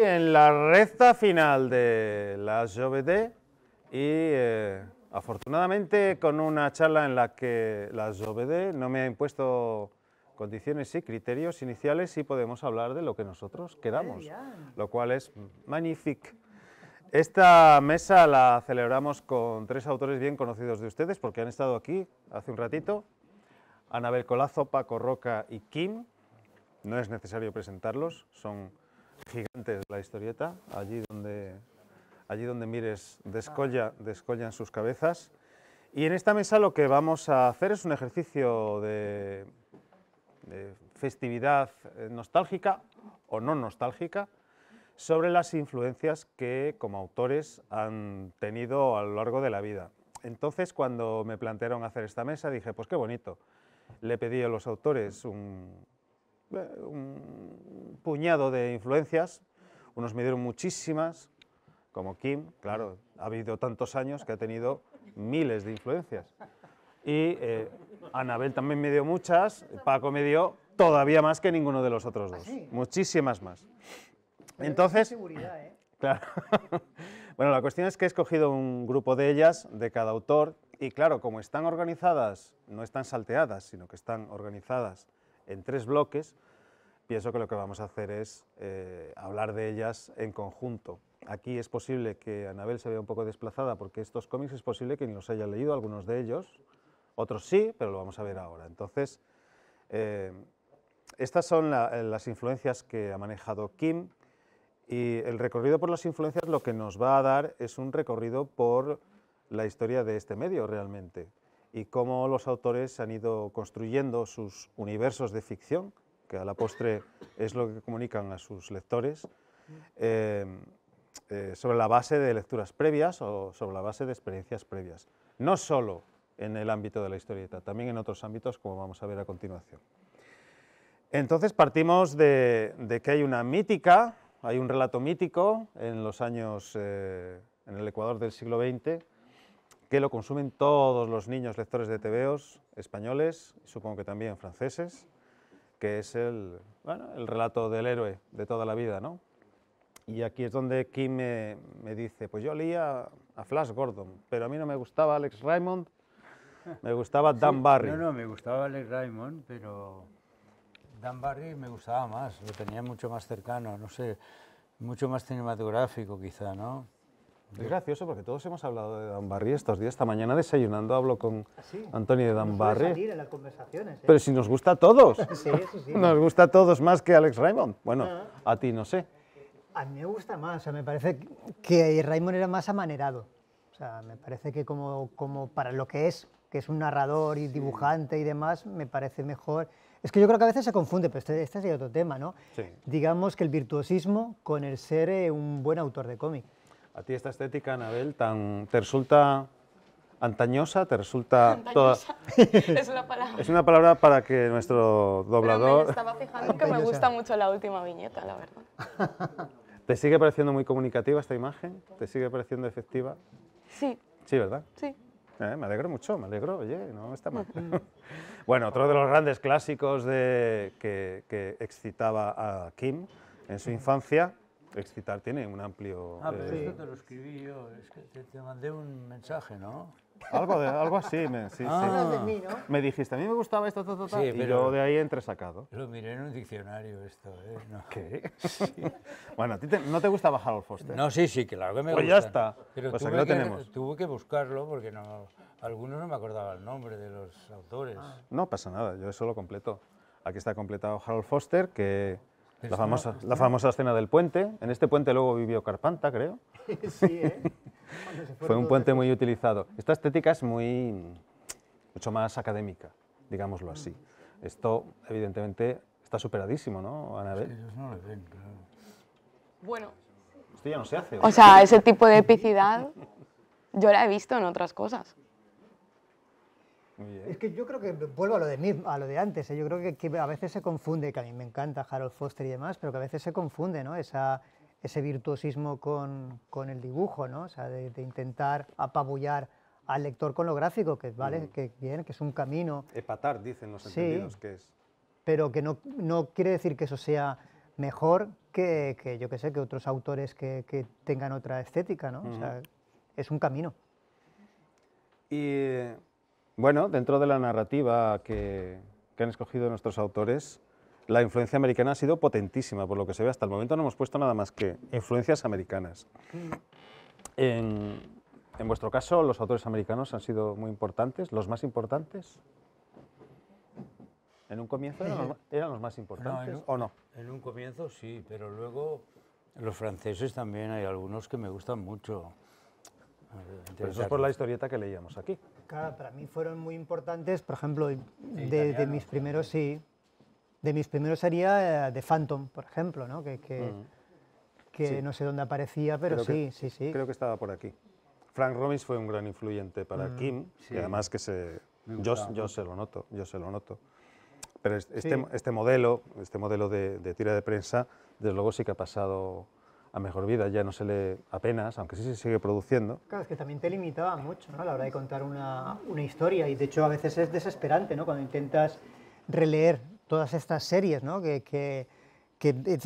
En la recta final de la JVD y eh, afortunadamente con una charla en la que la JVD no me ha impuesto condiciones y criterios iniciales y podemos hablar de lo que nosotros queramos, lo cual es magnífico. Esta mesa la celebramos con tres autores bien conocidos de ustedes porque han estado aquí hace un ratito, Anabel Colazo, Paco Roca y Kim. No es necesario presentarlos, son gigantes de la historieta, allí donde, allí donde mires descolla, descollan sus cabezas. Y en esta mesa lo que vamos a hacer es un ejercicio de, de festividad eh, nostálgica o no nostálgica sobre las influencias que como autores han tenido a lo largo de la vida. Entonces cuando me plantearon hacer esta mesa dije, pues qué bonito. Le pedí a los autores un, eh, un puñado de influencias, unos me dieron muchísimas, como Kim, claro, ha habido tantos años que ha tenido miles de influencias. Y eh, Anabel también me dio muchas, Paco me dio todavía más que ninguno de los otros dos, ¿Ah, muchísimas más. Entonces, seguridad, ¿eh? claro. bueno, la cuestión es que he escogido un grupo de ellas, de cada autor, y claro, como están organizadas, no están salteadas, sino que están organizadas en tres bloques, pienso que lo que vamos a hacer es eh, hablar de ellas en conjunto. Aquí es posible que Anabel se vea un poco desplazada porque estos cómics es posible que ni los haya leído, algunos de ellos, otros sí, pero lo vamos a ver ahora. Entonces, eh, estas son las influencias que ha manejado Kim y el recorrido por las influencias lo que nos va a dar es un recorrido por la historia de este medio realmente y cómo los autores han ido construyendo sus universos de ficción, que a la postre es lo que comunican a sus lectores, eh, eh, sobre la base de lecturas previas o sobre la base de experiencias previas. No solo en el ámbito de la historieta, también en otros ámbitos como vamos a ver a continuación. Entonces partimos de, que hay una mítica, hay un relato mítico en los años, eh, en el Ecuador del siglo XX, que lo consumen todos los niños lectores de tebeos españoles, supongo que también franceses, que es el, relato del héroe de toda la vida, ¿no? Y aquí es donde Kim me, dice, pues yo leía a Flash Gordon, pero a mí no me gustaba Alex Raymond, me gustaba Dan Barry. No, no, me gustaba Alex Raymond, pero Dan Barry me gustaba más, lo tenía mucho más cercano, no sé, mucho más cinematográfico quizá, ¿no? Es gracioso porque todos hemos hablado de Dan Barry estos días. Esta mañana desayunando hablo con ah, Antonio de Dan Barry ¿eh? Pero si nos gusta a todos. sí, sí. Nos gusta a todos más que Alex Raymond. Bueno, ah. a ti no sé. A mí me gusta más. O sea, me parece que Raymond era más amanerado. O sea, me parece que como, como para lo que es, que es un narrador y dibujante y demás, me parece mejor. Es que yo creo que a veces se confunde, pero este, este es otro tema, ¿no? Digamos que el virtuosismo con el ser eh, un buen autor de cómic. ¿A ti esta estética, Anabel, tan, te resulta antañosa? ¿Te resulta antañosa. es una palabra. para que nuestro doblador... estaba fijando que me gusta mucho la última viñeta, la verdad. ¿Te sigue pareciendo muy comunicativa esta imagen? ¿Te sigue pareciendo efectiva? Sí. Sí, ¿verdad? Sí. Eh, me alegro mucho, me alegro, oye, no está mal. bueno, otro de los grandes clásicos de, que excitaba a Kim en su infancia Excitar tiene un amplio... Ah, pero eh, esto te lo escribí yo, es que te, mandé un mensaje, ¿no? Algo, de, algo así, me, sí, ah. De mí, ¿no? me dijiste, a mí me gustaba esto, ta, y yo de ahí entre sacado. Lo miré en un diccionario esto, ¿eh? No. ¿Qué? bueno, ¿a ti no te gustaba Harold Foster? No, sí, sí, claro que me gustaba. gusta. Pues ya está, pero pues lo tenemos. Tuve que buscarlo porque algunos no me acordaba el nombre de los autores. No pasa nada, yo eso lo completo. Aquí está completado Harold Foster, que la famosa, escena del puente. En este puente luego vivió Carpanta, creo. sí, ¿eh? Fue un puente muy utilizado. Esta estética es muy, mucho más académica, digámoslo así. Esto, evidentemente, está superadísimo, ¿no, Anabel? Bueno. Esto ya no se hace. o sea, ese tipo de epicidad yo la he visto en otras cosas. Es que yo creo que vuelvo a lo de a lo de antes. ¿eh? Yo creo que, a veces se confunde, que a mí me encanta Harold Foster y demás, pero que a veces se confunde, ¿no? Esa, ese virtuosismo con, el dibujo, ¿no? O sea, de, intentar apabullar al lector con lo gráfico, que vale, mm. que bien, que es un camino. Epatar, dicen los entendidos que es. Pero que no, quiere decir que eso sea mejor que, yo que sé, que otros autores que, tengan otra estética, ¿no? es un camino. Y bueno, dentro de la narrativa que, han escogido nuestros autores, la influencia americana ha sido potentísima, por lo que se ve hasta el momento no hemos puesto nada más que influencias americanas. En, vuestro caso, los autores americanos han sido muy importantes, los más importantes. ¿En un comienzo eran los, más importantes o no? En un comienzo sí, pero luego los franceses también hay algunos que me gustan mucho. eso es por la historieta que leíamos aquí para mí fueron muy importantes, por ejemplo, de, mis primeros, sí. De mis primeros sería eh, The Phantom, por ejemplo, ¿no? Que, que, mm. no sé dónde aparecía, pero sí, sí, sí. Creo que estaba por aquí. Frank Robbins fue un gran influyente para mm, Kim, que además que se... Yo, yo, se lo noto, yo se lo noto. Pero este, este modelo, este modelo de, de tira de prensa, desde luego sí que ha pasado a mejor vida ya no se lee apenas, aunque sí se sigue produciendo. Claro, es que también te limitaba mucho a la hora de contar una, una, historia y de hecho a veces es desesperante ¿no? cuando intentas releer todas estas series, ¿no? que, que,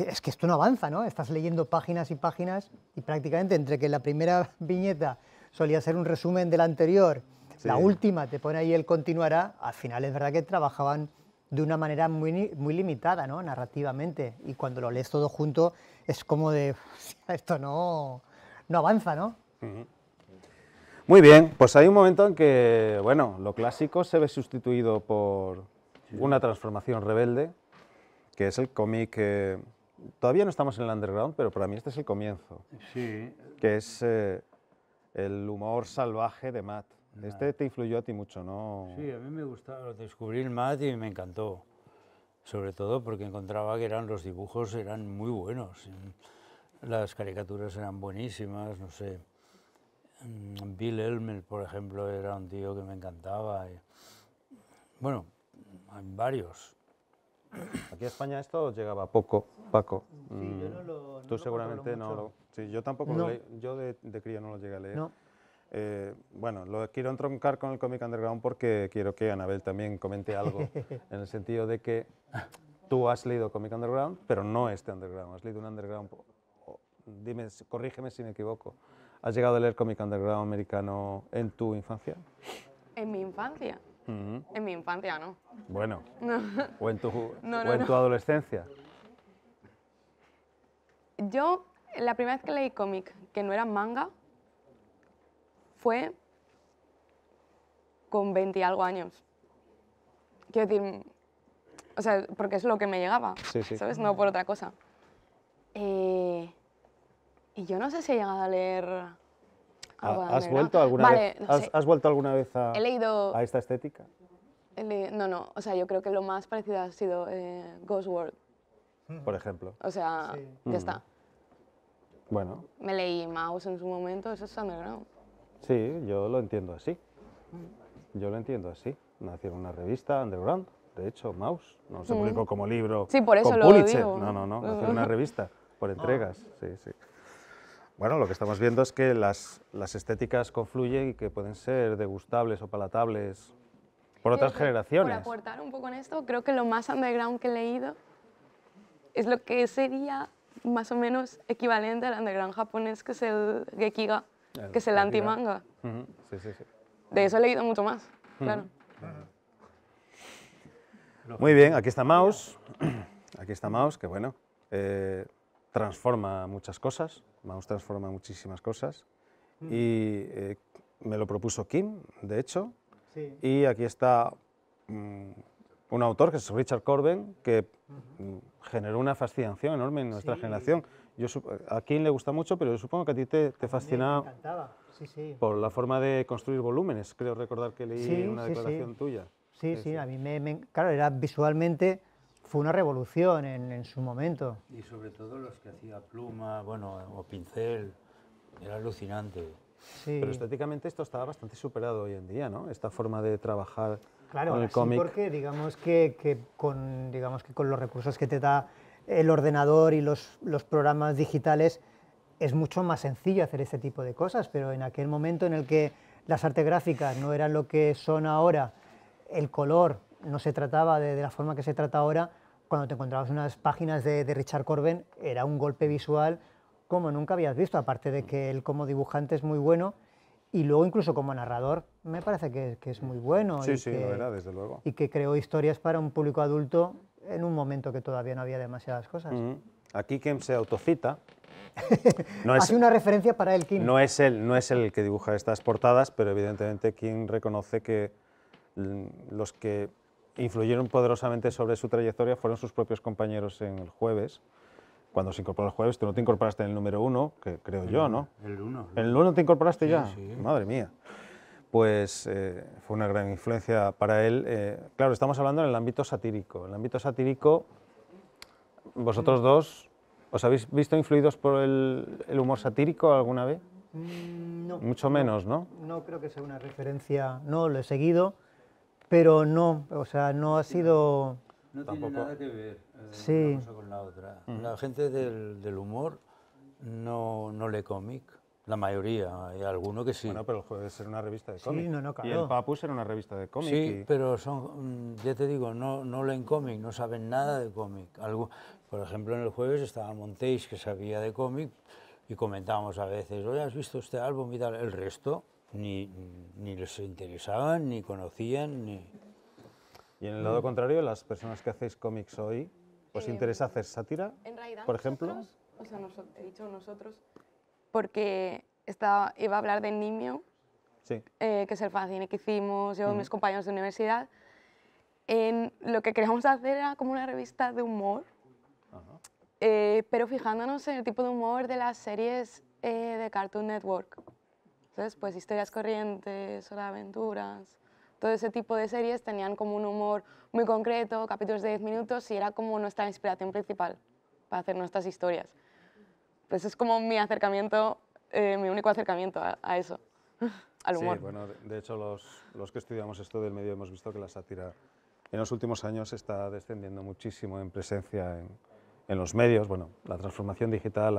es que esto no avanza, ¿no? estás leyendo páginas y páginas y prácticamente entre que la primera viñeta solía ser un resumen de la anterior, la última te pone ahí el continuará, al final es verdad que trabajaban de una manera muy, muy limitada ¿no? narrativamente y cuando lo lees todo junto es como de, esto no, no avanza, ¿no? Muy bien, pues hay un momento en que, bueno, lo clásico se ve sustituido por una transformación rebelde, que es el cómic... todavía no estamos en el underground, pero para mí este es el comienzo. Sí. Que es eh, el humor salvaje de Matt. Este ah. te influyó a ti mucho, ¿no? Sí, a mí me gustaba, descubrir el Matt y me encantó sobre todo porque encontraba que eran los dibujos eran muy buenos, las caricaturas eran buenísimas, no sé. Mm, Bill Elmer, por ejemplo, era un tío que me encantaba. Bueno, hay varios. Aquí en España esto llegaba poco, Paco. Sí, yo no mm, lo, Tú seguramente no lo... Sí, yo tampoco lo leí. Yo de, de, cría no lo llegué a leer. Eh, bueno, lo quiero entroncar con el cómic underground porque quiero que Anabel también comente algo en el sentido de que tú has leído cómic underground, pero no este underground, has leído un underground, dime, corrígeme si me equivoco, ¿has llegado a leer cómic underground americano en tu infancia? En mi infancia. En mi infancia no. Bueno. o en tu adolescencia. Yo, la primera vez que leí cómic que no era manga, fue con 20 y algo años. Quiero decir, o sea, porque es lo que me llegaba, ¿sabes? No por otra cosa. Eh, y yo no sé si he llegado a leer... ¿Has, vuelto alguna vez, has, vuelto alguna vez a, a esta estética? no, no, o sea, yo creo que lo más parecido ha sido eh, Ghost World. Por ejemplo. O sea, ya está. Mm. Bueno. Me leí Mouse en su momento, eso es underground. Sí, yo lo entiendo así. Yo lo entiendo así. Nació en una revista, Underground, de hecho, Mouse No se publicó como libro. Sí, por eso Pulitzer. No, no, no. Nació en una revista, por ah. entregas. Sí, sí. Bueno, lo que estamos viendo es que las, las estéticas confluyen y que pueden ser degustables o palatables por otras generaciones. Para aportar un poco en esto, creo que lo más underground que he leído es lo que sería más o menos equivalente al underground japonés, que es el Gekiga que es el antimanga. De eso he leído mucho más, claro. Muy bien, aquí está Maus. Aquí está Maus, que bueno, eh, transforma muchas cosas. Maus transforma muchísimas cosas. Mm. Y eh, me lo propuso Kim, de hecho. Y aquí está mm, un autor, que es Richard Corben, que mm, generó una fascinación enorme en nuestra generación yo, a quien le gusta mucho, pero supongo que a ti te, fascinaba por la forma de construir volúmenes. Creo recordar que leí una declaración tuya. Sí, sí, a mí me, Claro, era visualmente... Fue una revolución en, su momento. Y sobre todo los que hacía pluma, bueno, o pincel, era alucinante. Pero estéticamente esto estaba bastante superado hoy en día, ¿no? Esta forma de trabajar con el cómic. Claro, porque digamos que, que, con digamos que con los recursos que te da el ordenador y los, programas digitales, es mucho más sencillo hacer este tipo de cosas, pero en aquel momento en el que las artes gráficas no eran lo que son ahora, el color no se trataba de, la forma que se trata ahora, cuando te encontrabas unas páginas de, Richard Corben, era un golpe visual como nunca habías visto, aparte de que él como dibujante es muy bueno y luego incluso como narrador me parece que, es muy bueno. Sí, y sí, que, era, desde luego. Y que creó historias para un público adulto en un momento que todavía no había demasiadas cosas. Mm. Aquí Kim se autocita. No es, Hace una referencia para el Kim. No es él, no es el que dibuja estas portadas, pero evidentemente Kim reconoce que mm, los que influyeron poderosamente sobre su trayectoria fueron sus propios compañeros en el jueves. Cuando se incorporó el jueves, tú no te incorporaste en el número uno, que creo yo, ¿no? El uno. El uno te incorporaste ya. Sí. Madre mía pues eh, fue una gran influencia para él. Eh, claro, estamos hablando en el ámbito satírico. En el ámbito satírico, vosotros mm. dos, ¿os habéis visto influidos por el, humor satírico alguna vez? Mm, no. Mucho menos, ¿no? ¿no? creo que sea una referencia, no, lo he seguido, pero no, o sea, no ha sido... No tiene nada que ver eh, con la otra. La mm. gente del, humor no, no lee cómic. La mayoría, hay alguno que sí. Bueno, pero el jueves era una revista de cómics. Sí, no, no, claro. Y el Papus era una revista de cómic. Sí, pero son, mm, ya te digo, no, no leen cómic, no saben nada de cómic. Algo, por ejemplo, en el jueves estaba Montéis, que sabía de cómic, y comentábamos a veces, oye, ¿has visto este álbum y tal? El resto ni, ni les interesaban, ni conocían, ni... Y en el lado mm. contrario, las personas que hacéis cómics hoy, ¿os eh, interesa hacer sátira? En realidad, por ejemplo... Nosotros, o sea, nos, he dicho nosotros, porque estaba, iba a hablar de Nimio, eh, que es el fanzine que hicimos yo y mis compañeros de universidad. En, lo que queríamos hacer era como una revista de humor, eh, pero fijándonos en el tipo de humor de las series eh, de Cartoon Network. Entonces, pues historias corrientes, o aventuras, todo ese tipo de series tenían como un humor muy concreto, capítulos de 10 minutos, y era como nuestra inspiración principal para hacer nuestras historias. Entonces es como mi acercamiento, eh, mi único acercamiento a, eso, al humor. Sí, bueno, de hecho los, los que estudiamos esto del medio hemos visto que la sátira en los últimos años está descendiendo muchísimo en presencia en, en los medios. Bueno, la transformación digital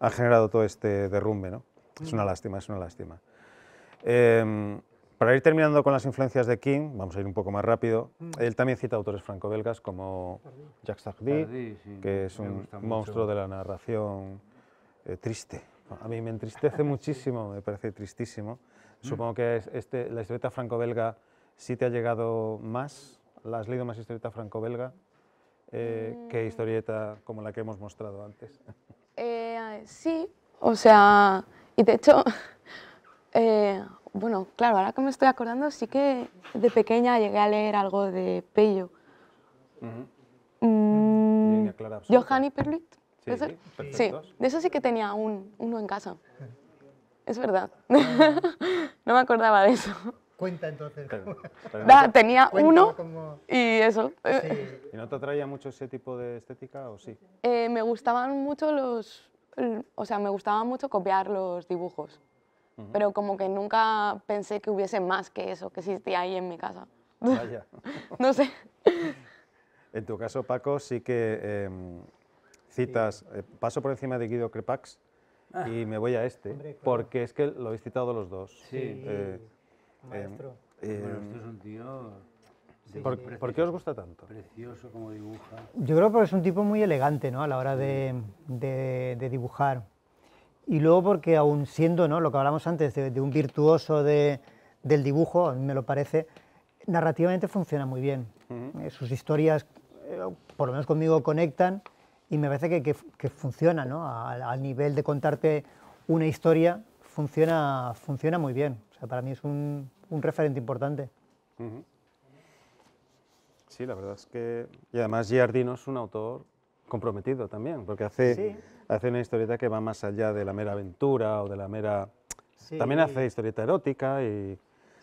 ha, generado todo este derrumbe, ¿no? Es una mm. lástima, es una lástima. Em, para ir terminando con las influencias de King, vamos a ir un poco más rápido, mm. él también cita autores franco-belgas como Jacques Tardy, que es un monstruo de la narración eh, triste. A mí me entristece muchísimo, me parece tristísimo. Mm. Supongo que este, la historieta franco-belga sí te ha llegado más, la has leído más historieta franco-belga eh, mm. que historieta como la que hemos mostrado antes. Eh, sí, o sea, y de hecho, bueno, claro, ahora que me estoy acordando, sí que de pequeña llegué a leer algo de Pello. Mm, Johanny Perlit. Sí, de eso sí que tenía un, uno en casa. Es verdad. no me acordaba de eso. Cuenta entonces. tenía uno y eso. ¿Y no te atraía mucho ese tipo de estética o sí? Eh, me gustaban mucho los, o sea, me gustaba mucho copiar los dibujos, pero como que nunca pensé que hubiese más que eso que existía ahí en mi casa. Vaya. no sé. En tu caso, Paco, sí que em, citas, eh, paso por encima de Guido Crepax ah. y me voy a este, porque es que lo habéis citado los dos. Sí, eh, eh, maestro. bueno, este es un tío... por, qué os gusta tanto? Precioso como dibuja. Yo creo que es un tipo muy elegante ¿no? a la hora de, de, dibujar. Y luego porque aún siendo ¿no? lo que hablamos antes de, un virtuoso de, del dibujo, a mí me lo parece, narrativamente funciona muy bien. sus historias, por lo menos conmigo, conectan y me parece que, funciona, ¿no? Al, nivel de contarte una historia, funciona, funciona muy bien. O sea, para mí es un, referente importante. Sí, la verdad es que... Y además Giardino es un autor comprometido también, porque hace, hace una historieta que va más allá de la mera aventura o de la mera... También hace historieta erótica y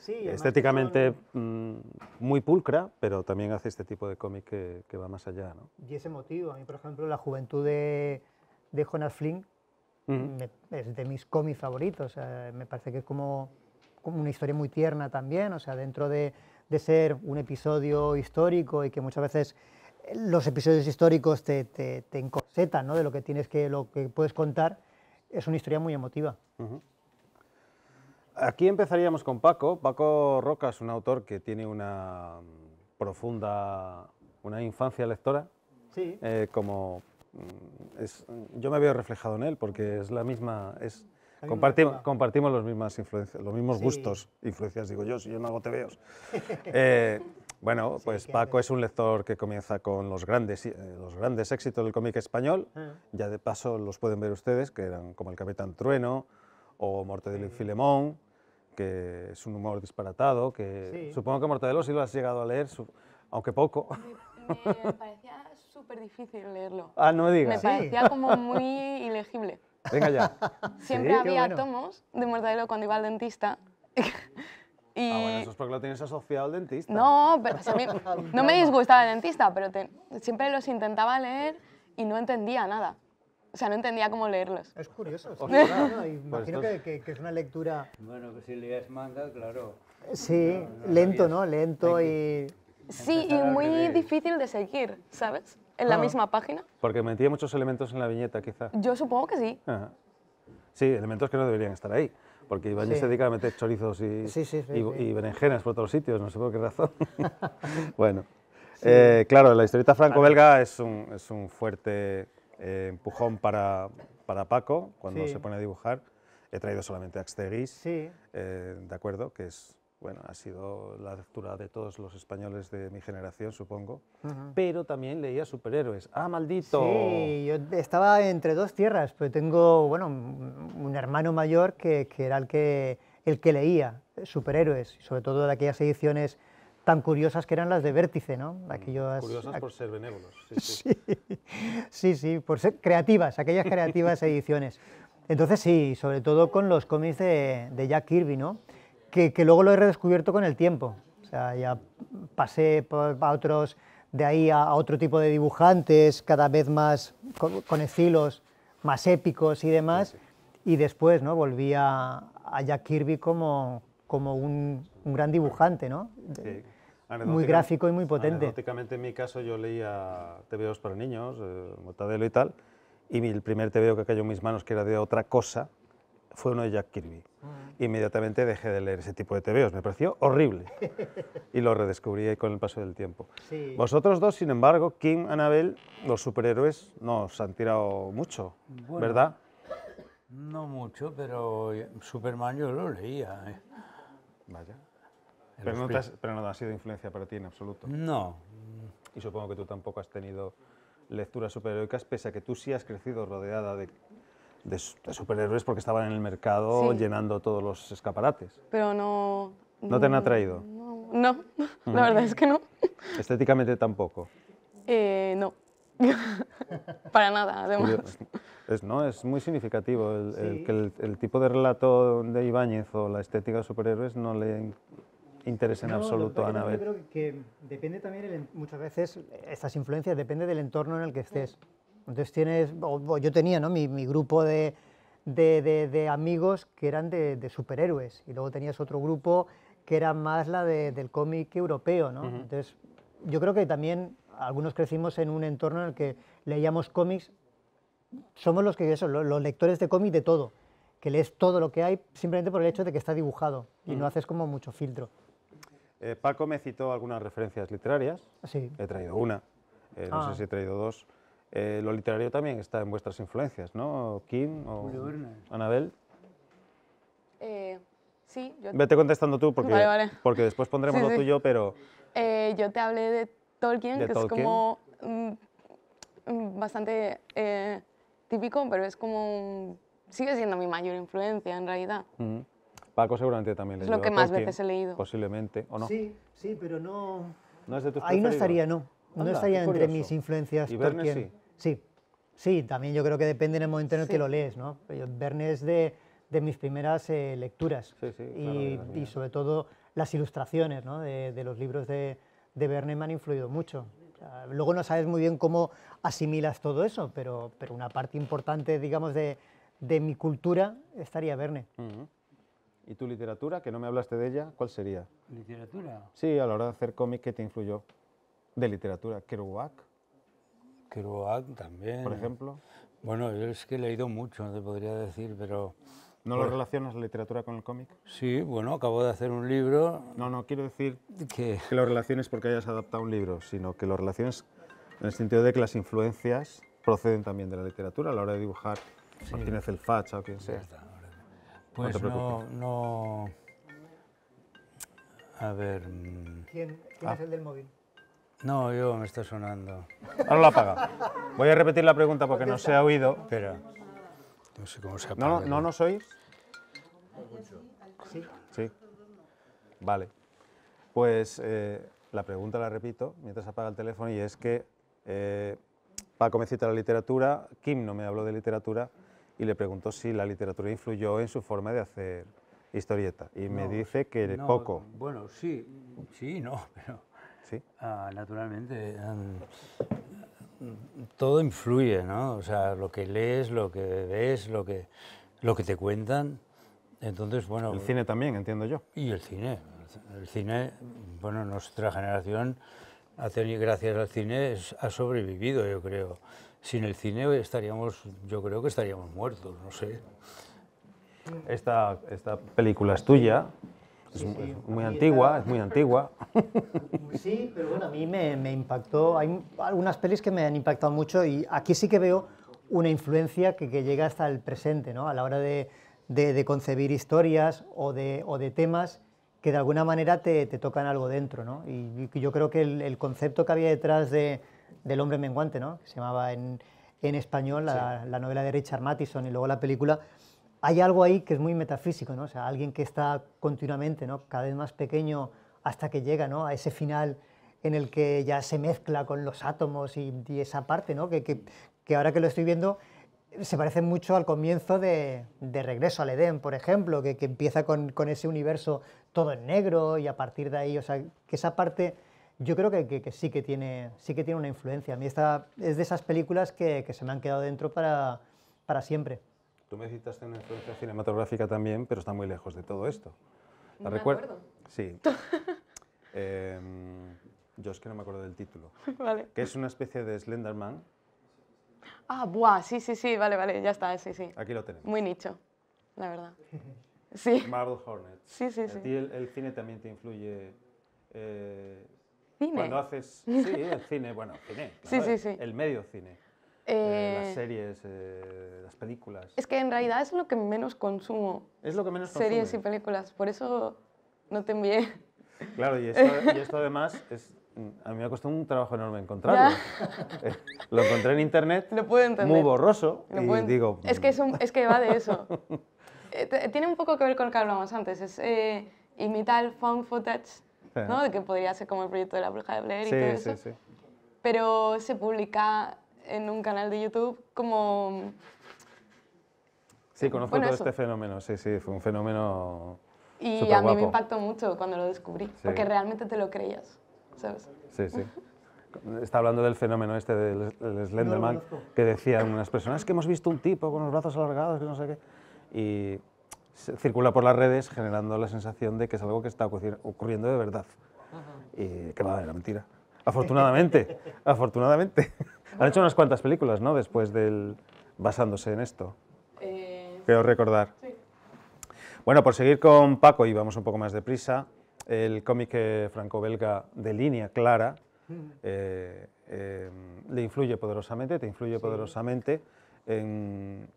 estéticamente mm, muy pulcra, pero también hace este tipo de cómic que, va más allá. Y ese motivo, a mí por ejemplo la juventud de, de Flynn es de mis cómics favoritos, me parece que es como, una historia muy tierna también, o sea, dentro de, ser un episodio histórico y que muchas veces eh, los episodios históricos te, te, encorsetan ¿no? de lo que, tienes que, lo que puedes contar, es una historia muy emotiva. Aquí empezaríamos con Paco. Paco Roca es un autor que tiene una profunda, una infancia lectora. Sí. Eh, como mm, yo me veo reflejado en él porque es la misma, es, compartimos las mismas influencias, los mismos gustos, influencias digo yo, si yo no hago te eh, bueno, pues Paco es un lector que comienza con los grandes, eh, los grandes éxitos del cómic español. Ah. Ya de paso los pueden ver ustedes, que eran como El Capitán Trueno o Mortadelo y Filemón que es un humor disparatado, que supongo que Mortadelo sí lo has llegado a leer, aunque poco. Me, parecía súper difícil leerlo. Ah, no me digas. Me parecía como muy ilegible. Venga ya. Siempre había tomos de Mortadelo cuando iba al dentista. y... Ah, bueno, eso es porque lo tienes asociado al dentista. No, pero a mí, no me disgustaba el dentista, pero siempre los intentaba leer y no entendía nada. O sea, no entendía cómo leerlos. Es curioso. imagino pues que, es una lectura... Bueno, que pues si lees manga, claro. Sí, lento, ¿no? Lento y... Sí, y muy difícil de seguir, ¿sabes? En la ah. misma página. Porque metía muchos elementos en la viñeta, quizá. Yo supongo que sí. Sí, elementos que no deberían estar ahí. Porque Ibañez sí. se dedica a meter chorizos y, y, berenjenas por otros sitios, no sé por qué razón. bueno, eh, claro, la historieta franco-belga es un, es un fuerte eh, empujón para, para, Paco cuando se pone a dibujar. He traído solamente Axteris, eh, ¿de acuerdo? Que es, bueno, ha sido la lectura de todos los españoles de mi generación, supongo. Pero también leía superhéroes. ¡Ah, maldito! Sí, yo estaba entre dos tierras, pero tengo, bueno, un hermano mayor que, era el que, el que leía superhéroes, sobre todo de aquellas ediciones tan curiosas que eran las de Vértice, ¿no? Mm, curiosas por ser benévolos. Sí sí. por ser creativas, aquellas creativas ediciones. Entonces sí, sobre todo con los cómics de, Jack Kirby, ¿no? Que, luego lo he redescubierto con el tiempo. O sea, ya pasé por, otros, de ahí a, otro tipo de dibujantes, cada vez más con, estilos más épicos y demás. y después, ¿no? Volví a, Jack Kirby como, como un, un gran dibujante, ¿no? muy gráfico y muy potente. Anecdóticamente, en mi caso, yo leía TVOs para niños, eh, Motadelo y tal, y el primer TVO que cayó en mis manos, que era de otra cosa, fue uno de Jack Kirby. Mm. Inmediatamente dejé de leer ese tipo de TVOs, me pareció horrible. y lo redescubrí con el paso del tiempo. Vosotros dos, sin embargo, Kim, Anabel, los superhéroes, nos han tirado mucho, ¿verdad? No mucho, pero Superman yo lo leía. ¿eh? Vaya. Pero no, ha sido influencia para ti en absoluto. No. Y supongo que tú tampoco has tenido lecturas superheroicas, pese a que tú sí has crecido rodeada de, superhéroes porque estaban en el mercado llenando todos los escaparates. Pero no... ¿No te han atraído? No, la verdad es que no. Estéticamente tampoco. Eh, no. Para nada, además. Es, ¿no? es muy significativo el, que el, tipo de relato de Ibáñez o la estética de superhéroes no le interés en absoluto, Ana. Yo creo que, depende también, muchas veces, estas influencias depende del entorno en el que estés. Entonces tienes, yo tenía ¿no? mi, grupo de, amigos que eran de, superhéroes y luego tenías otro grupo que era más la del cómic europeo. ¿no? Entonces yo creo que también algunos crecimos en un entorno en el que leíamos cómics, somos los que eso, los, lectores de cómic de todo que lees todo lo que hay simplemente por el hecho de que está dibujado y no haces como mucho filtro. Eh, Paco me citó algunas referencias literarias. Sí. He traído una. Eh, no sé ah. si he traído dos. Eh, lo literario también está en vuestras influencias, ¿no? Kim o Anabel. sí. Vete contestando tú porque, porque después pondremos lo tuyo, pero... yo te hablé de Tolkien, que es como mm, bastante típico, pero es como... sigue siendo mi mayor influencia en realidad. Paco seguramente también Es lo que más veces he leído. Posiblemente, ¿o no? Sí, pero no... ¿No es de Ahí no estaría, no. no estaría entre mis influencias. ¿Y Verne sí? Sí, también yo creo que depende en el momento en el que lo lees, ¿no? Verne es de, de mis primeras eh, lecturas. y, sobre todo las ilustraciones ¿no? de, los libros de, de Verne me han influido mucho. Luego no sabes muy bien cómo asimilas todo eso, pero, pero una parte importante, digamos, de, de mi cultura estaría Verne. ¿Y tu literatura, que no me hablaste de ella, cuál sería? ¿Literatura? Sí, a la hora de hacer cómic, ¿qué te influyó de literatura? ¿Kerouac? Kerouac también. ¿Por ejemplo? Bueno, yo es que he leído mucho, no te podría decir, pero... ¿No lo pues relacionas la literatura con el cómic? Sí, bueno, acabo de hacer un libro... No, no, quiero decir que, que lo relaciones porque hayas adaptado un libro, sino que lo relaciones en el sentido de que las influencias proceden también de la literatura a la hora de dibujar sí. tienes el Facha o quien sea. está. Pues no, no, A ver. Mm, ¿Quién, ah. es el del móvil? No, yo me está sonando. Ahora lo apaga. Voy a repetir la pregunta porque no se ha oído. pero No sé cómo se ¿No, no nos Sí. Sí. Vale. Pues eh, la pregunta la repito mientras apaga el teléfono y es que eh, Paco me cita la literatura, Kim no me habló de literatura, y le preguntó si la literatura influyó en su forma de hacer historieta. Y me dice que poco. Bueno, sí, sí, no, pero ¿Sí? Ah, naturalmente em, todo influye, ¿no? O sea, lo que lees, lo que ves, lo que, lo que te cuentan. Entonces, bueno... El cine también, entiendo yo. Y el cine. El cine, bueno, nuestra generación, gracias al cine, ha sobrevivido, yo creo sin el cine estaríamos, yo creo que estaríamos muertos, no sé. Esta, película es tuya, es muy antigua, es muy antigua. Sí, pero bueno, a mí me, impactó. Hay algunas pelis que me han impactado mucho y aquí sí que veo una influencia que, llega hasta el presente, ¿no? A la hora de, concebir historias o de, temas que de alguna manera te, tocan algo dentro, Y, yo creo que el, concepto que había detrás de, del hombre menguante, ¿no? que se llamaba en, español la, novela de Richard Matheson y luego la película, hay algo ahí que es muy metafísico, ¿no? o sea, alguien que está continuamente ¿no? cada vez más pequeño hasta que llega a ese final en el que ya se mezcla con los átomos y, esa parte, ¿no? Que, ahora que lo estoy viendo se parece mucho al comienzo de, Regreso al Edén, por ejemplo, que, empieza con, con, ese universo todo en negro y a partir de ahí, o sea, que esa parte yo creo que, sí, que tiene, sí que tiene una influencia. A mí esta es de esas películas que, se me han quedado dentro para, siempre. Tú me citaste una influencia cinematográfica también, pero está muy lejos de todo esto. ¿La recuerdo? Sí. Em, yo es que no me acuerdo del título. vale. Que es una especie de Slenderman. Ah, buah, sí, sí, sí, vale, vale, ya está, sí, sí. Aquí lo tenemos. Muy nicho, la verdad. Sí. Marvel Hornet. Sí, sí, sí. A ti el, cine también te influye. Eh, cuando haces. Sí, el cine, bueno, cine. sí, sí, sí. El medio cine. Eh, eh, las series, eh, las películas. Es que en realidad es lo que menos consumo. Es lo que menos consumo. Series y películas, por eso no te envié. Claro, y esto, además a mí me ha costado un trabajo enorme encontrarlo. lo encontré en internet, lo puedo entender. muy borroso, y digo... Es que, es, es que va de eso. tiene un poco que ver con lo que hablábamos antes, es imitar found footage ¿no? De que podría ser como el proyecto de la bruja de Blair y todo eso. Sí, sí. Pero se publica en un canal de YouTube como... Sí, conozco todo este fenómeno, sí, sí, fue un fenómeno... Y a mí me impactó mucho cuando lo descubrí, porque realmente te lo creías, ¿sabes? Sí, sí. Está hablando del fenómeno este del, Slenderman, que decían unas personas, que hemos visto un tipo con los brazos alargados, que no sé qué. Y circula por las redes generando la sensación de que es algo que está ocurriendo de verdad. Y que va, era mentira. Afortunadamente, afortunadamente. Han hecho unas cuantas películas, ¿no? Después del... basándose en esto. Eh, Creo recordar. Bueno, por seguir con Paco, y vamos un poco más deprisa, el cómic eh, franco-belga de línea clara mm. eh, em, le influye poderosamente, te influye poderosamente en,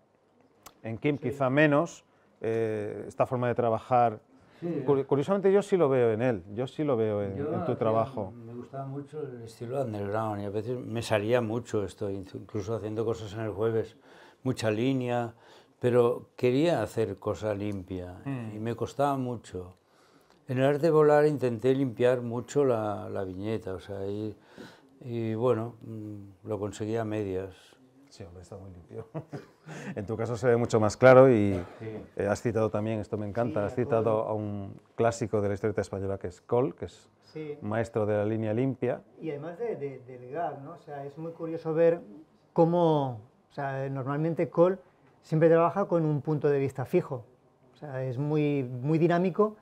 en Kim quizá menos, eh, esta forma de trabajar. Eh. Curiosamente yo sí lo veo en él, yo sí lo veo en, tu eh, trabajo. Me gustaba mucho el estilo underground y a veces me salía mucho esto, incluso haciendo cosas en el jueves, mucha línea, pero quería hacer cosa limpia hmm. y me costaba mucho. En el arte volar intenté limpiar mucho la, viñeta, o sea, y, y bueno, mm, lo conseguí a medias está muy limpio. en tu caso se ve mucho más claro y eh, has citado también, esto me encanta, has citado a un clásico de la historieta española que es Col, que es maestro de la línea limpia. Y además de, ¿no? O sea, es muy curioso ver cómo, o sea, normalmente Col siempre trabaja con un punto de vista fijo. O sea, es muy, muy dinámico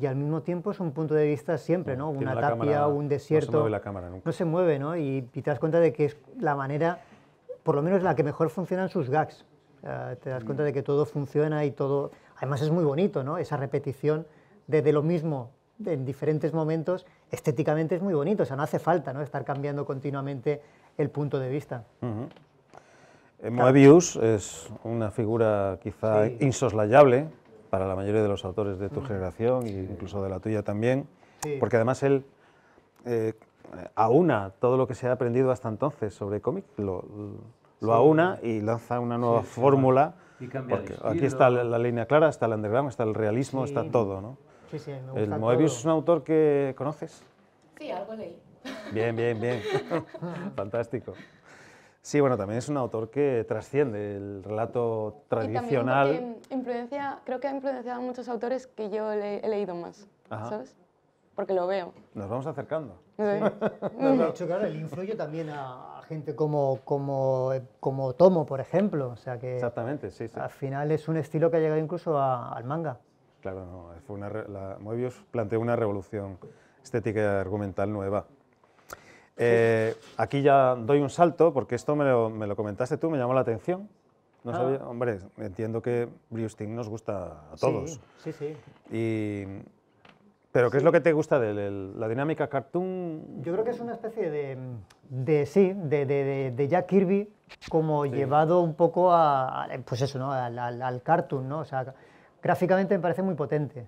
y al mismo tiempo es un punto de vista siempre, ¿no? Una tapia, o un desierto. No se mueve la cámara nunca. No se mueve, Y, y te das cuenta de que es la manera por lo menos la que mejor funcionan sus gags. Eh, te das cuenta de que todo funciona y todo... Además es muy bonito, ¿no? Esa repetición de, lo mismo en diferentes momentos, estéticamente es muy bonito, o sea, no hace falta ¿no? estar cambiando continuamente el punto de vista. Moebius es una figura quizá insoslayable para la mayoría de los autores de tu generación e incluso de la tuya también, porque además él eh, aúna todo lo que se ha aprendido hasta entonces sobre cómic, lo, lo aúna y lanza una nueva fórmula. porque aquí está la, línea clara, está el underground, está el realismo, está todo, ¿El Moebius es un autor que conoces? Sí, algo leí. Bien, bien, bien. Fantástico. Sí, bueno, también es un autor que trasciende el relato tradicional. Y creo que ha influenciado a muchos autores que yo he leído más, ¿sabes? porque lo veo. Nos vamos acercando. de hecho, claro, el influye también a gente como, como, como Tomo, por ejemplo. O sea que Exactamente, sí, sí. Al final es un estilo que ha llegado incluso al manga. Claro, no, fue una, la, Moebius planteó una revolución estética y argumental nueva. Eh, aquí ya doy un salto, porque esto me lo, me lo comentaste tú, me llamó la atención. No ah. sabía, hombre, entiendo que Brewsting nos gusta a todos. Sí, sí, sí. Y ¿Pero qué es lo que te gusta de la dinámica cartoon? Yo creo que es una especie de, de sí, de, de, de, Jack Kirby, como llevado un poco a, pues eso, ¿no? Al, cartoon, ¿no? O sea, gráficamente me parece muy potente.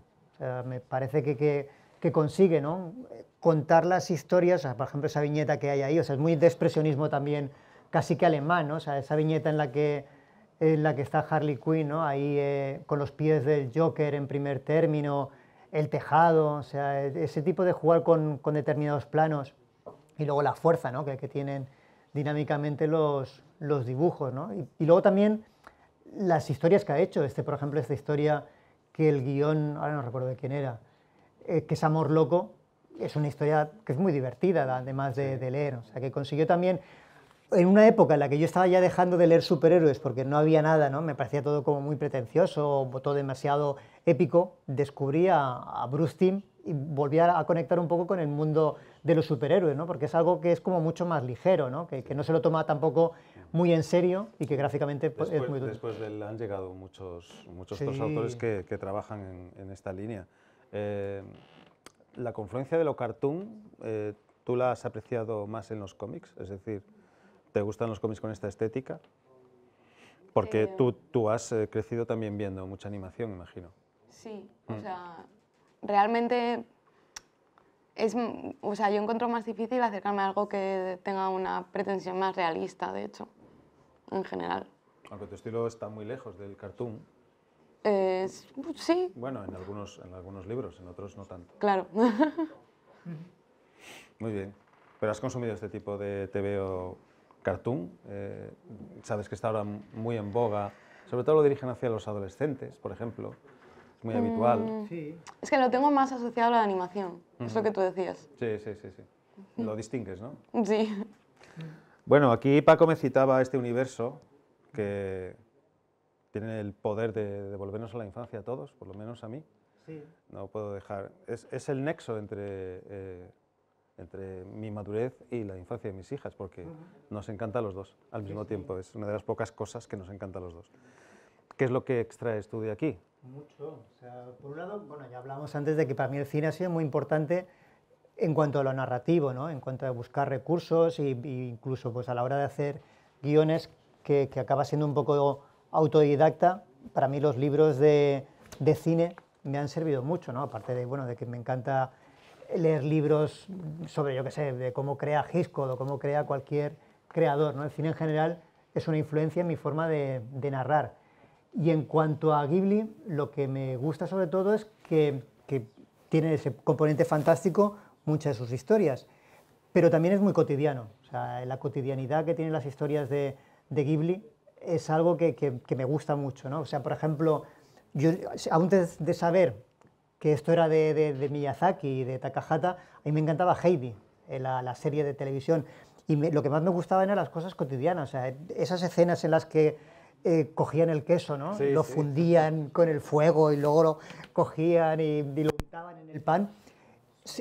me parece que, que, consigue, ¿no? Contar las historias, por ejemplo, esa viñeta que hay ahí, o sea, es muy de expresionismo también, casi que alemán, ¿no? O sea, esa viñeta en la que en la que está Harley Quinn, ¿no? Ahí eh, con los pies del Joker en primer término, el tejado, o sea, e, ese tipo de jugar con, determinados planos y luego la fuerza que, tienen dinámicamente los, dibujos. ¿no? Y, luego también las historias que ha hecho, este, por ejemplo, esta historia que el guión, ahora no recuerdo de quién era, eh, que es Amor Loco, es una historia que es muy divertida, además de, de leer, o sea, que consiguió también en una época en la que yo estaba ya dejando de leer superhéroes porque no había nada, ¿no? me parecía todo como muy pretencioso, todo demasiado épico, descubrí a, Bruce Timm y volví a, conectar un poco con el mundo de los superhéroes, ¿no? porque es algo que es como mucho más ligero, ¿no? Que, no se lo toma tampoco muy en serio y que gráficamente después, es muy... Después han llegado muchos, muchos autores que, trabajan en, esta línea. Eh, la confluencia de lo cartoon, eh, ¿tú la has apreciado más en los cómics? Es decir, ¿Te gustan los cómics con esta estética? Porque eh, tú, tú has eh, crecido también viendo mucha animación, imagino. Sí, o mm. sea, realmente es, o sea, yo encuentro más difícil acercarme a algo que tenga una pretensión más realista, de hecho, en general. Aunque tu estilo está muy lejos del cartoon. Pues, sí. Bueno, en algunos, en algunos libros, en otros no tanto. Claro. muy bien. ¿Pero has consumido este tipo de TV o cartoon, eh, sabes que está ahora muy en boga, sobre todo lo dirigen hacia los adolescentes, por ejemplo, es muy habitual. Mm. Es que lo tengo más asociado a la animación, es lo que tú decías. Sí, sí, sí, sí. Lo distingues, ¿no? Sí. Bueno, aquí Paco me citaba este universo que tiene el poder de devolvernos a la infancia a todos, por lo menos a mí. Sí. No puedo dejar. Es, el nexo entre eh, entre mi madurez y la infancia de mis hijas, porque nos encanta a los dos al mismo tiempo. Es una de las pocas cosas que nos encanta a los dos. ¿Qué es lo que extraes tú de aquí? Mucho. O sea, por un lado, bueno, ya hablamos antes de que para mí el cine ha sido muy importante en cuanto a lo narrativo, ¿no? en cuanto a buscar recursos e incluso pues, a la hora de hacer guiones que, que acaba siendo un poco autodidacta. Para mí los libros de, de cine me han servido mucho, ¿no? aparte de, bueno, de que me encanta leer libros sobre, yo qué sé, de cómo crea Hitchcock o cómo crea cualquier creador. ¿no? El cine en general es una influencia en mi forma de, narrar. Y en cuanto a Ghibli, lo que me gusta sobre todo es que, que, tiene ese componente fantástico muchas de sus historias, pero también es muy cotidiano. O sea, la cotidianidad que tienen las historias de, de Ghibli es algo que, que, me gusta mucho. ¿no? O sea, por ejemplo, yo, antes de saber que esto era de, Miyazaki y de Takahata, a mí me encantaba Heidi, eh, la, la serie de televisión, y lo que más me gustaba eran las cosas cotidianas, o sea, esas escenas en las que eh, cogían el queso, ¿no? lo fundían con el fuego y luego lo cogían y, diluían en el pan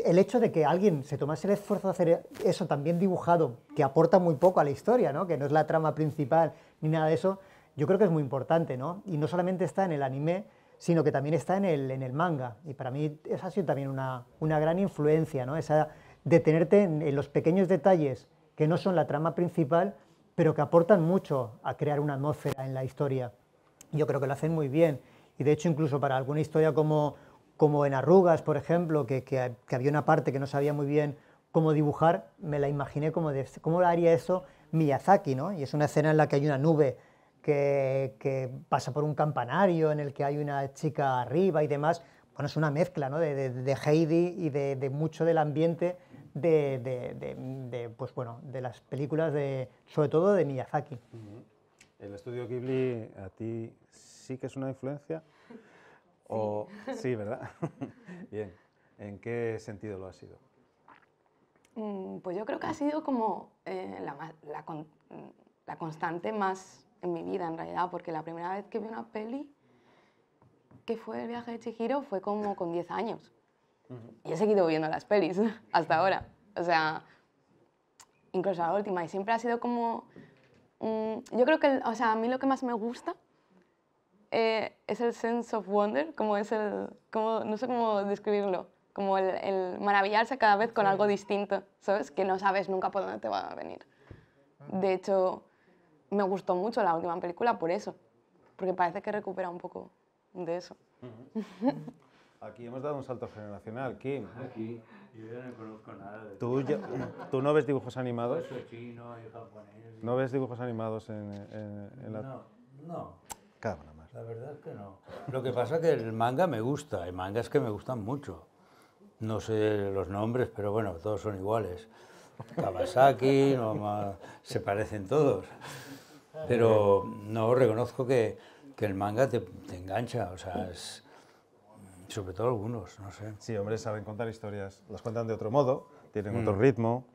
el hecho de que alguien se tomase el esfuerzo de hacer eso también dibujado, que aporta muy poco a la historia, ¿no? que no es la trama principal ni nada de eso, yo creo que es muy importante. ¿no? Y no solamente está en el anime, sino que también está en el, en el manga. Y para mí esa ha sido también una, una gran influencia, ¿no? Esa detenerte en, los pequeños detalles que no son la trama principal, pero que aportan mucho a crear una atmósfera en la historia. Yo creo que lo hacen muy bien. Y de hecho, incluso para alguna historia como, como en Arrugas, por ejemplo, que, que, había una parte que no sabía muy bien cómo dibujar, me la imaginé como de, cómo haría eso Miyazaki, ¿no? Y es una escena en la que hay una nube que, pasa por un campanario en el que hay una chica arriba y demás. Bueno, es una mezcla de, Heidi y de, mucho del ambiente de, pues bueno, de las películas, de, sobre todo de Miyazaki. ¿El estudio Ghibli a ti sí que es una influencia? Sí. ¿verdad? Bien. ¿En qué sentido lo ha sido? Mm, pues yo creo que ha sido como eh, la, la, la constante más en mi vida en realidad, porque la primera vez que vi una peli, que fue el viaje de Chihiro, fue como con 10 años. Y he seguido viendo las pelis hasta ahora. O sea, incluso la última. Y siempre ha sido como... Mm, yo creo que, o sea, a mí lo que más me gusta eh, es el sense of wonder, como es el... Como, no sé cómo describirlo. Como el, maravillarse cada vez con algo distinto, ¿sabes? Que no sabes nunca por dónde te va a venir. De hecho, me gustó mucho la última película por eso, porque parece que recupera un poco de eso. Aquí hemos dado un salto generacional, Kim. Aquí, yo no conozco nada de ¿Tú, no ves dibujos animados? Eso es chino y japonés. ¿No ves dibujos animados en, la...? No, no. más. La verdad es que no. Lo que pasa es que el manga me gusta, manga mangas que me gustan mucho. No sé los nombres, pero bueno, todos son iguales. Kawasaki, no, se parecen todos. Pero no reconozco que, que el manga te, engancha, o sea, sobre todo algunos, no sé. Sí, hombres saben contar historias, las cuentan de otro modo, tienen otro mm. ritmo,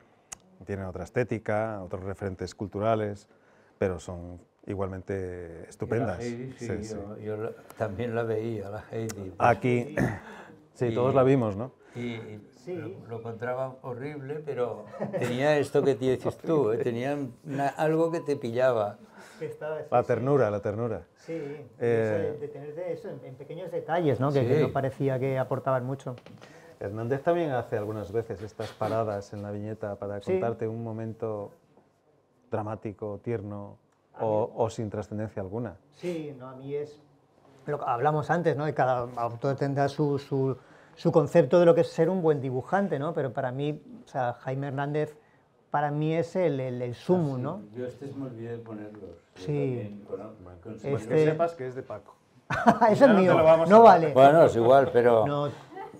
tienen otra estética, otros referentes culturales, pero son igualmente estupendas. sí, sí, Yo, también la veía, la Heidi. Aquí, pues. sí, todos la vimos, ¿no? Y lo, encontraba horrible, pero tenía esto que dices tú, eh, tenía algo que te pillaba la ternura, la ternura. Sí, eh, de, tener eso en, pequeños detalles, Que, no parecía que aportaban mucho. Hernández también hace algunas veces estas paradas en la viñeta para contarte un momento dramático, tierno o, sin trascendencia alguna. Sí, no, a mí es lo hablamos antes, ¿no? Y cada autor tendrá su, su, concepto de lo que es ser un buen dibujante, ¿no? Pero para mí, Jaime Hernández para mí es el, sumo, ah, ¿no? Yo este me olvidé de ponerlo. Sí. Que este- sepas que es de Paco. es el mío, no vale. Bueno, es igual, pero...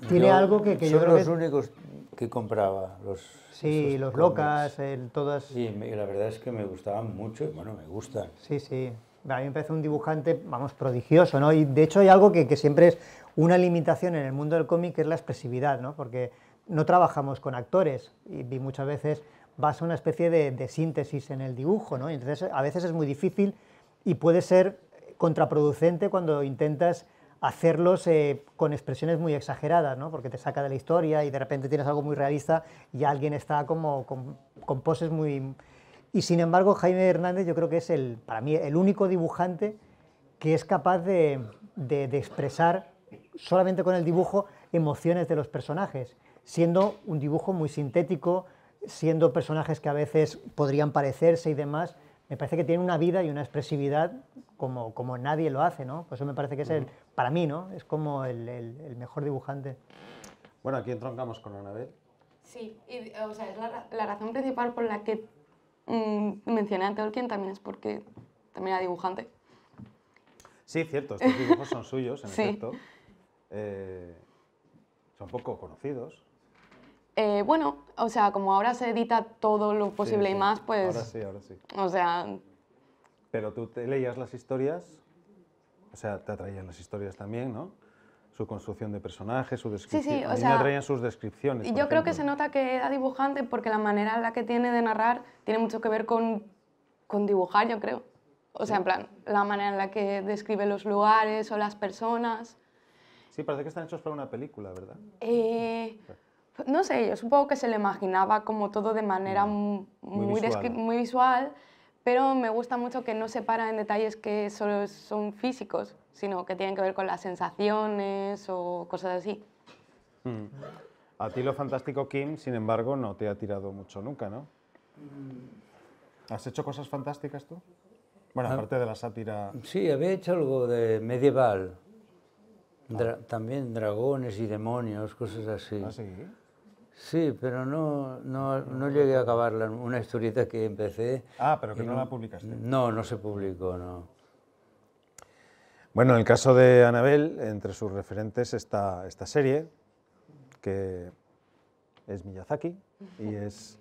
tiene algo que, que yo creo los únicos que compraba. Los, sí, los locas, el, todas... Sí, y la verdad es que me gustaban mucho y bueno, me gustan. Sí, sí. A mí me parece un dibujante, vamos, prodigioso, ¿no? Y de hecho hay algo que, siempre es una limitación en el mundo del cómic, que es la expresividad, ¿no? Porque no trabajamos con actores y, vi muchas veces vas a una especie de, síntesis en el dibujo, Entonces a veces es muy difícil y puede ser contraproducente cuando intentas hacerlos eh, con expresiones muy exageradas, porque te saca de la historia y de repente tienes algo muy realista y alguien está con, poses muy... Y sin embargo, Jaime Hernández yo creo que es el, para mí el único dibujante que es capaz de expresar solamente con el dibujo emociones de los personajes, siendo un dibujo muy sintético, siendo personajes que a veces podrían parecerse y demás, me parece que tienen una vida y una expresividad como, nadie lo hace, ¿no? Por eso me parece que es el, para mí, ¿no? Es como el, mejor dibujante. Bueno, aquí entroncamos con Anabel. Sí, y, es la, razón principal por la que mm, mencioné a Tolkien también es porque también era dibujante. Sí, cierto, estos dibujos son suyos, en efecto. Eh, son poco conocidos. Eh, bueno, o sea, como ahora se edita todo lo posible y más, pues... Ahora sí, ahora sí. O sea... Pero tú te leías las historias, o sea, te atraían las historias también, ¿no? Su construcción de personajes, su descripción. Sí, sí, o me atraían sus descripciones. Y yo creo que se nota que era dibujante porque la manera en la que tiene de narrar tiene mucho que ver con, con dibujar, yo creo. O sea, en plan, la manera en la que describe los lugares o las personas. Sí, parece que están hechos para una película, ¿verdad? Eh, no sé, yo supongo que se le imaginaba como todo de manera mm, muy, visual. pero me gusta mucho que no se para en detalles que solo son físicos, sino que tienen que ver con las sensaciones o cosas así. Mm. A ti lo fantástico, Kim, sin embargo, no te ha tirado mucho nunca, ¿no? Mm. ¿Has hecho cosas fantásticas tú? Bueno, ah. aparte de la sátira... Sí, había hecho algo de medieval. también dragones y demonios, cosas así. ¿Ah, Sí, pero no, no, llegué a acabar una historieta que empecé. Ah, pero que no, la publicaste. No, no se publicó, no. Bueno, en el caso de Anabel, entre sus referentes está esta serie, que es Miyazaki, y es,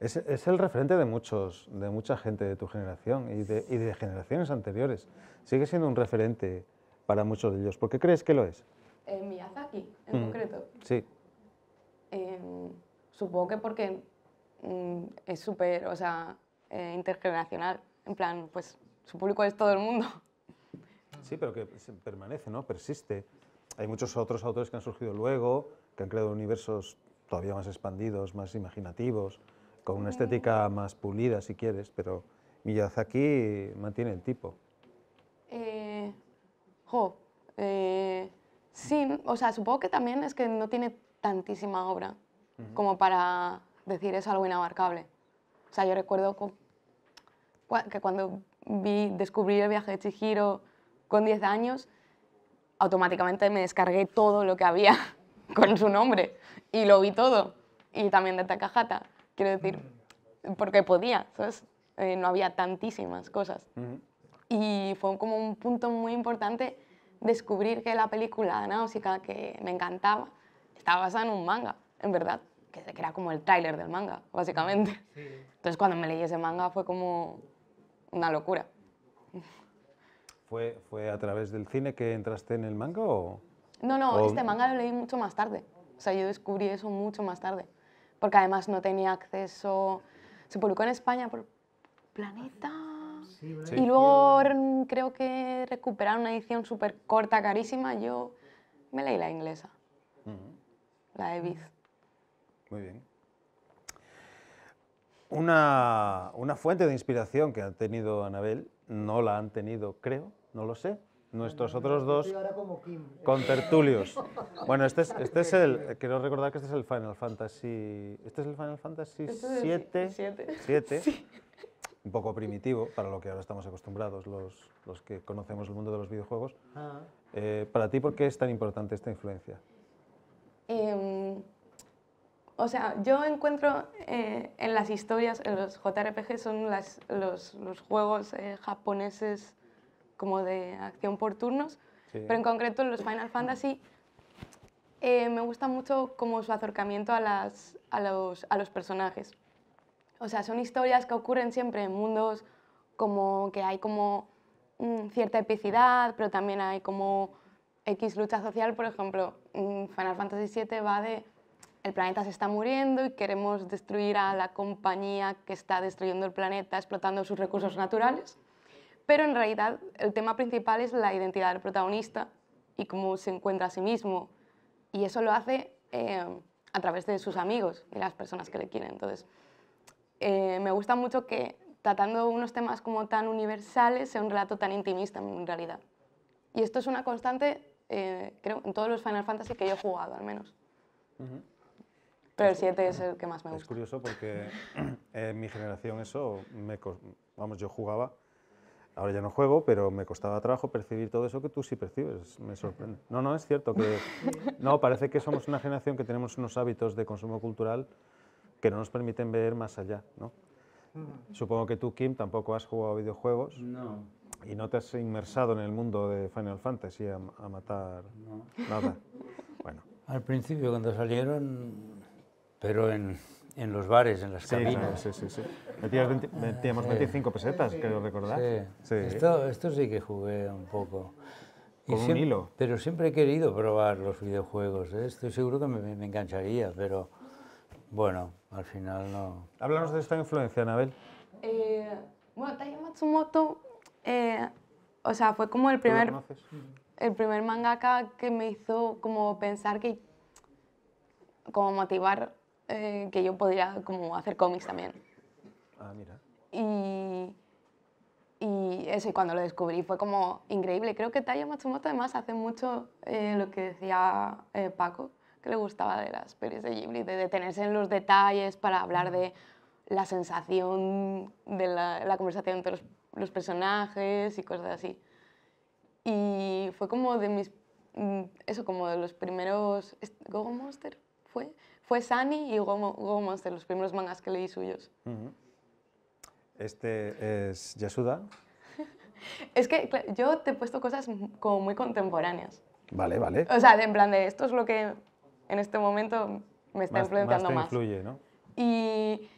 es, el referente de, muchos, de mucha gente de tu generación y de, generaciones anteriores. Sigue siendo un referente para muchos de ellos. ¿Por qué crees que lo es? Eh, Miyazaki, en mm. concreto. Sí. Em, supongo que porque mm, es súper, o sea, eh, intergeneracional. En plan, pues su público es todo el mundo. Sí, pero que permanece, ¿no? Persiste. Hay muchos otros autores que han surgido luego, que han creado universos todavía más expandidos, más imaginativos, con una estética mm. más pulida, si quieres, pero Miyazaki mantiene el tipo. Eh, jo, eh, sí, o sea, supongo que también es que no tiene tantísima obra como para decir es algo inabarcable. O sea, yo recuerdo que cuando vi, descubrí el viaje de Chihiro con 10 años, automáticamente me descargué todo lo que había con su nombre y lo vi todo. Y también de Takahata, quiero decir, porque podía, eh, no había tantísimas cosas. Y fue como un punto muy importante descubrir que la película náusica que me encantaba estaba basada en un manga, en verdad, que era como el tráiler del manga, básicamente. Entonces cuando me leí ese manga fue como una locura. ¿Fue, ¿Fue a través del cine que entraste en el manga o...? No, no, este manga lo leí mucho más tarde. O sea, yo descubrí eso mucho más tarde. Porque además no tenía acceso... Se publicó en España por Planeta. y luego creo que recuperaron una edición súper corta, carísima. Yo me leí la inglesa la EBIS. Muy bien. Una, una, fuente de inspiración que ha tenido Anabel, no la han tenido, creo, no lo sé, nuestros otros dos con tertulios Bueno, este es, este es el, quiero recordar que este es el Final Fantasy, este es el Final Fantasy 7, este 7, un poco primitivo para lo que ahora estamos acostumbrados los, los que conocemos el mundo de los videojuegos. Ah. Eh, para ti, ¿por qué es tan importante esta influencia? Em, o sea, yo encuentro eh, en las historias, en los JRPG son los, juegos eh, japoneses como de acción por turnos, pero en concreto en los Final Fantasy eh, me gusta mucho como su acercamiento a, las, a, los, personajes. O sea, son historias que ocurren siempre en mundos como que hay como mm, cierta epicidad, pero también hay como X lucha social, por ejemplo, Mm, Final Fantasy VII va de el planeta se está muriendo y queremos destruir a la compañía que está destruyendo el planeta explotando sus recursos naturales, pero en realidad el tema principal es la identidad del protagonista y cómo se encuentra a sí mismo, y eso lo hace eh, a través de sus amigos y las personas que le quieren. Entonces, eh, me gusta mucho que tratando unos temas como tan universales sea un relato tan intimista en realidad. Y esto es una constante eh, creo, en todos los Final Fantasy que yo he jugado, al menos. Pero el 7 es el que más me gusta. Es curioso porque eh, en mi generación eso, me, vamos, yo jugaba, ahora ya no juego, pero me costaba trabajo percibir todo eso que tú sí percibes. Me sorprende. No, no, es cierto que... No, parece que somos una generación que tenemos unos hábitos de consumo cultural que no nos permiten ver más allá, ¿no? Mm. Supongo que tú, Kim, tampoco has jugado videojuegos. No. ¿Y no te has inmersado en el mundo de Final Fantasy a, matar nada? Bueno. Al principio, cuando salieron, pero en, en los bares, en las sí, cabinas. Sí, sí, sí. metíamos 25 ah, pesetas, creo recordar. Sí. sí. Esto, esto sí que jugué un poco. Con hilo. Pero siempre he querido probar los videojuegos. ¿eh? Estoy seguro que me, engancharía, pero bueno, al final no. Háblanos de esta influencia, Anabel. Eh, bueno, Taya Matsumoto eh, o sea, fue como el primer, el primer mangaka que me hizo como pensar que, como motivar eh, que yo podría como hacer cómics también. Ah, mira. Y, y eso, y cuando lo descubrí fue como increíble. Creo que Taya Matsumoto además hace mucho eh, lo que decía Paco, que le gustaba de las pelis de Ghibli, de detenerse en los detalles para hablar de la sensación de la conversación entre los los personajes y cosas así. Y fue como de mis, mm, eso, como de los primeros, ¿Gogo Monster fue? Fue Sunny y Gogo Monster, los primeros mangas que leí suyos. Este es Yasuda. es que yo te he puesto cosas como muy contemporáneas. Vale, vale. O sea, de, en plan de esto es lo que en este momento me está más, influenciando más. influye, ¿no? Y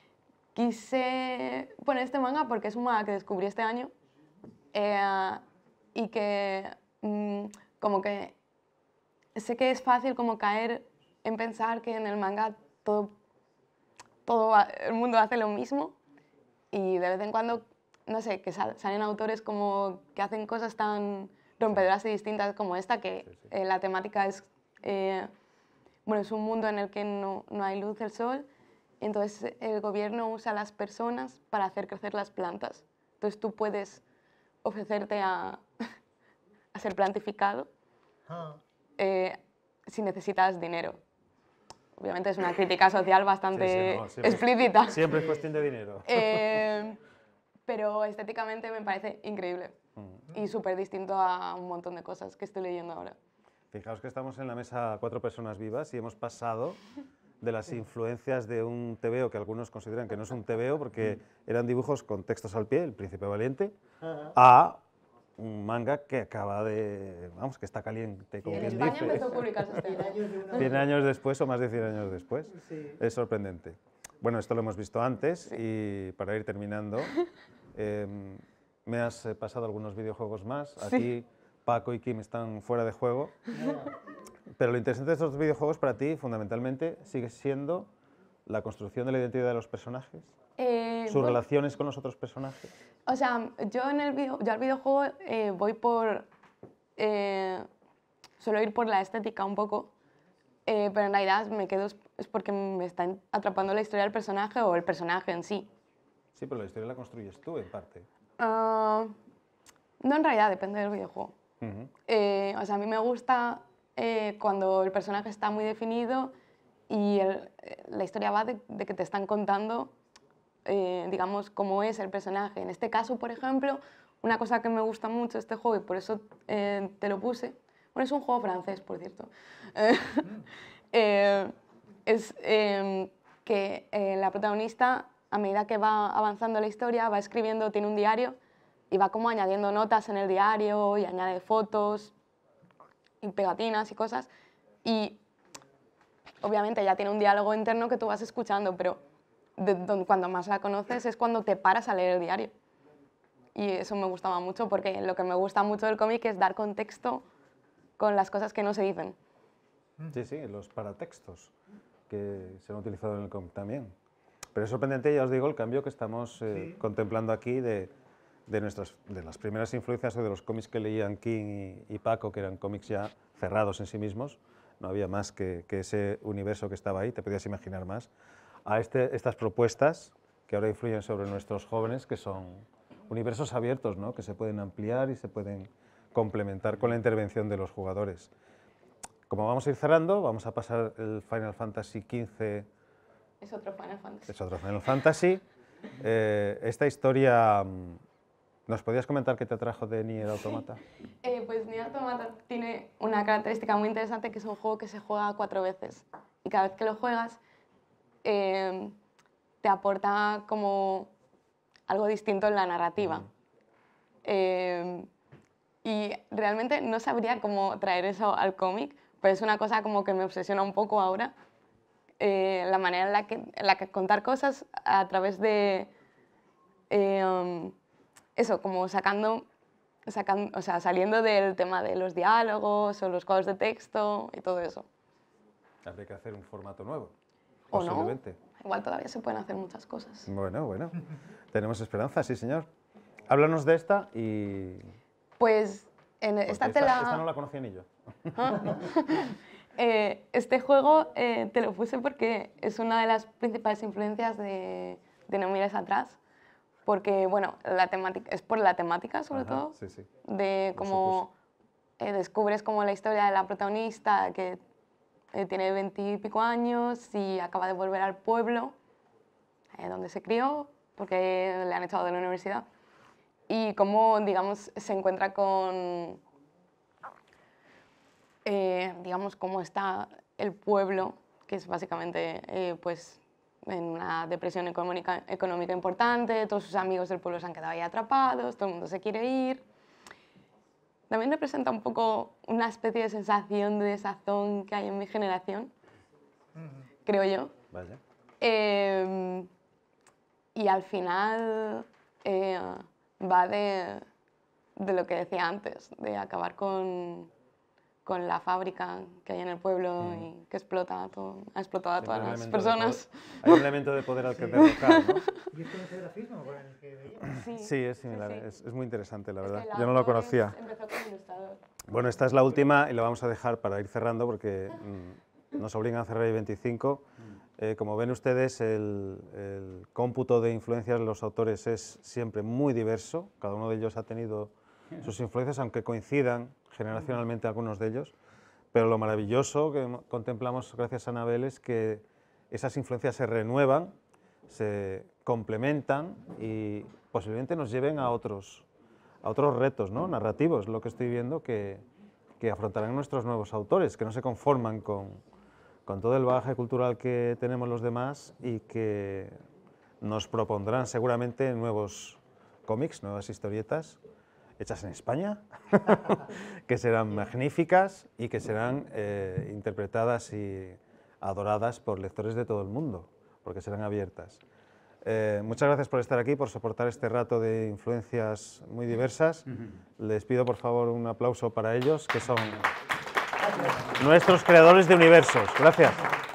quise poner este manga porque es un manga que descubrí este año eh, y que mm, como que sé que es fácil como caer en pensar que en el manga todo, todo el mundo hace lo mismo y de vez en cuando, no sé, que salen autores como que hacen cosas tan rompedoras y distintas como esta, que eh, la temática es, eh, bueno, es un mundo en el que no, no hay luz del sol entonces el gobierno usa a las personas para hacer crecer las plantas. Entonces tú puedes ofrecerte a, ser plantificado ah. eh, si necesitas dinero. Obviamente es una crítica social bastante explícita. Siempre es cuestión de dinero. Eh, pero estéticamente me parece increíble y mm. súper distinto a un montón de cosas que estoy leyendo ahora. Fijaos que estamos en la mesa cuatro personas vivas y hemos pasado de las influencias de un tebeo que algunos consideran que no es un tebeo porque eran dibujos con textos al pie, El Príncipe Valiente, a un manga que acaba de, vamos, que está caliente, como en España empezó a publicarse 100 este años después o más de 100 años después. Es sorprendente. Bueno, esto lo hemos visto antes y para ir terminando, em, me has eh, pasado algunos videojuegos más. Aquí Paco y Kim están fuera de juego. Pero lo interesante de estos videojuegos para ti, fundamentalmente, sigue siendo la construcción de la identidad de los personajes, eh, sus relaciones con los otros personajes. O sea, yo, en el yo al videojuego eh, voy por... Eh, suelo ir por la estética un poco, eh, pero en realidad me quedo es porque me está atrapando la historia del personaje o el personaje en sí. Sí, pero la historia la construyes tú, en parte. Ah, no, en realidad, depende del videojuego. o sea, a mí me gusta eh, cuando el personaje está muy definido y eh, la historia va de, que te están contando, eh, digamos, cómo es el personaje. En este caso, por ejemplo, una cosa que me gusta mucho este juego y por eso te lo puse, bueno, es un juego francés, por cierto, es em, que la protagonista, a medida que va avanzando la historia, va escribiendo, tiene un diario y va como añadiendo notas en el diario y añade fotos y pegatinas y cosas. Y obviamente ya tiene un diálogo interno que tú vas escuchando, pero cuando más la conoces es cuando te paras a leer el diario. Y eso me gustaba mucho porque lo que me gusta mucho del cómic es dar contexto con las cosas que no se dicen. Mm, sí, sí, los paratextos que se han utilizado en el cómic también. Pero es sorprendente, ya os digo, el cambio que estamos eh, contemplando aquí de de, nuestras, de las primeras influencias o de los cómics que leían King y, Paco, que eran cómics ya cerrados en sí mismos, no había más que, ese universo que estaba ahí, te podías imaginar más, a este, estas propuestas que ahora influyen sobre nuestros jóvenes, que son universos abiertos, ¿no? que se pueden ampliar y se pueden complementar con la intervención de los jugadores. Como vamos a ir cerrando, vamos a pasar el Final Fantasy XV. Es otro Final Fantasy. Eh, esta historia mm, ¿Nos podías comentar qué te trajo de Nier Automata? Eh, pues Nier Automata tiene una característica muy interesante que es un juego que se juega cuatro veces y cada vez que lo juegas em, te aporta como algo distinto en la narrativa. Em, y realmente no sabría cómo traer eso al cómic, pero es una cosa como que me obsesiona un poco ahora, eh, la manera en la, que, la contar cosas a través de em, eso, como sacando, o sea, saliendo del tema de los diálogos o los cuadros de texto y todo eso. Habría que hacer un formato nuevo. O no. Igual todavía se pueden hacer muchas cosas. Bueno, bueno. Tenemos esperanza, sí, señor. Háblanos de esta y... Pues en esta, tela... esta no la conocía ni yo. Eh, este juego eh, te lo puse porque es una de las principales influencias de, de No mires atrás porque, bueno, la temática, es por la temática sobre todo, sí, sí. de cómo eh, descubres como la historia de la protagonista que eh, tiene veintipico años y acaba de volver al pueblo eh, donde se crió, porque le han echado de la universidad, y cómo, digamos, se encuentra con, digamos, cómo está el pueblo, que es básicamente, pues, en una depresión económica, importante, todos sus amigos del pueblo se han quedado ahí atrapados, todo el mundo se quiere ir. También representa un poco una especie de sensación de desazón que hay en mi generación, creo yo. Em, y al final eh, va de, de lo que decía antes, de acabar con, con la fábrica que hay en el pueblo mm. y que explota ha explotado a todas las personas. hay un elemento de poder al que sí. derrocar, ¿no? ¿Y esto es grafismo? Sí, sí, es similar, sí. Es, es, muy interesante, la verdad. Yo no lo conocía. Bueno, esta es la última y la vamos a dejar para ir cerrando porque mm, nos obligan a cerrar el 25. Mm. Eh, como ven ustedes, el cómputo de influencias de los autores es siempre muy diverso. Cada uno de ellos ha tenido sus influencias, aunque coincidan generacionalmente algunos de ellos. Pero lo maravilloso que contemplamos gracias a Anabel es que esas influencias se renuevan, se complementan y posiblemente nos lleven a otros, a otros retos ¿no? narrativos, lo que estoy viendo que, afrontarán nuestros nuevos autores, que no se conforman con, con todo el bagaje cultural que tenemos los demás y que nos propondrán seguramente nuevos cómics, nuevas historietas hechas en España, que serán magníficas y que serán eh, interpretadas y adoradas por lectores de todo el mundo, porque serán abiertas. Eh, muchas gracias por estar aquí, por soportar este rato de influencias muy diversas. Les pido por favor un aplauso para ellos, que son nuestros creadores de universos. Gracias.